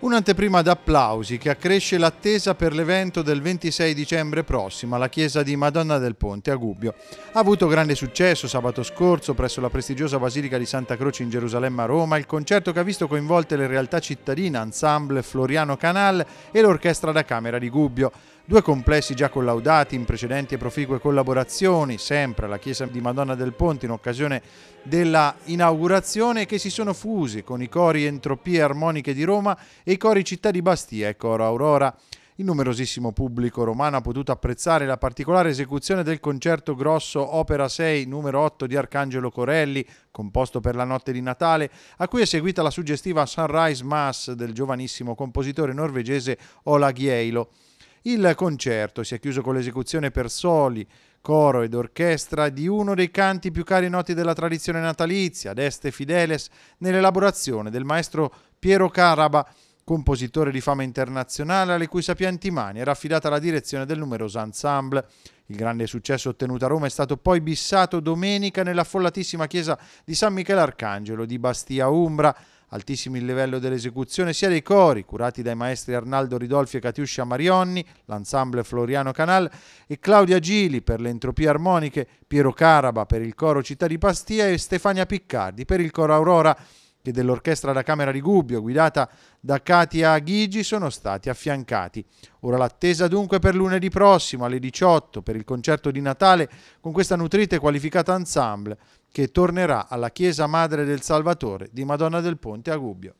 Un'anteprima d'applausi che accresce l'attesa per l'evento del 26 dicembre prossimo alla chiesa di Madonna del Ponte a Gubbio. Ha avuto grande successo sabato scorso presso la prestigiosa Basilica di Santa Croce in Gerusalemme a Roma il concerto che ha visto coinvolte le realtà cittadine Ensemble Floriano Canal e l'Orchestra da Camera di Gubbio. Due complessi già collaudati in precedenti e proficue collaborazioni, sempre alla chiesa di Madonna del Ponte in occasione della inaugurazione, che si sono fusi con i cori Entropie Armoniche di Roma e i cori Città di Bastia e Coro Aurora. Il numerosissimo pubblico romano ha potuto apprezzare la particolare esecuzione del concerto grosso Opera 6 numero 8 di Arcangelo Corelli, composto per la notte di Natale, a cui è seguita la suggestiva Sunrise Mass del giovanissimo compositore norvegese Ola Gjeilo. Il concerto si è chiuso con l'esecuzione per soli, coro ed orchestra di uno dei canti più cari noti della tradizione natalizia, d'Este Fideles, nell'elaborazione del maestro Piero Caraba, compositore di fama internazionale alle cui sapienti mani era affidata la direzione del numeroso ensemble. Il grande successo ottenuto a Roma è stato poi bissato domenica nell'affollatissima chiesa di San Michele Arcangelo di Bastia Umbra. Altissimo il livello dell'esecuzione sia dei cori, curati dai maestri Arnaldo Ridolfi e Catiuscia Marionni, l'ensemble Floriano Canal e Claudia Gili per le entropie armoniche, Piero Caraba per il coro Città di Pastia e Stefania Piccardi per il coro Aurora che dell'orchestra da camera di Gubbio, guidata da Katia Ghigi, sono stati affiancati. Ora l'attesa dunque per lunedì prossimo alle 18 per il concerto di Natale con questa nutrita e qualificata ensemble che tornerà alla Chiesa Madre del Salvatore di Madonna del Ponte a Gubbio.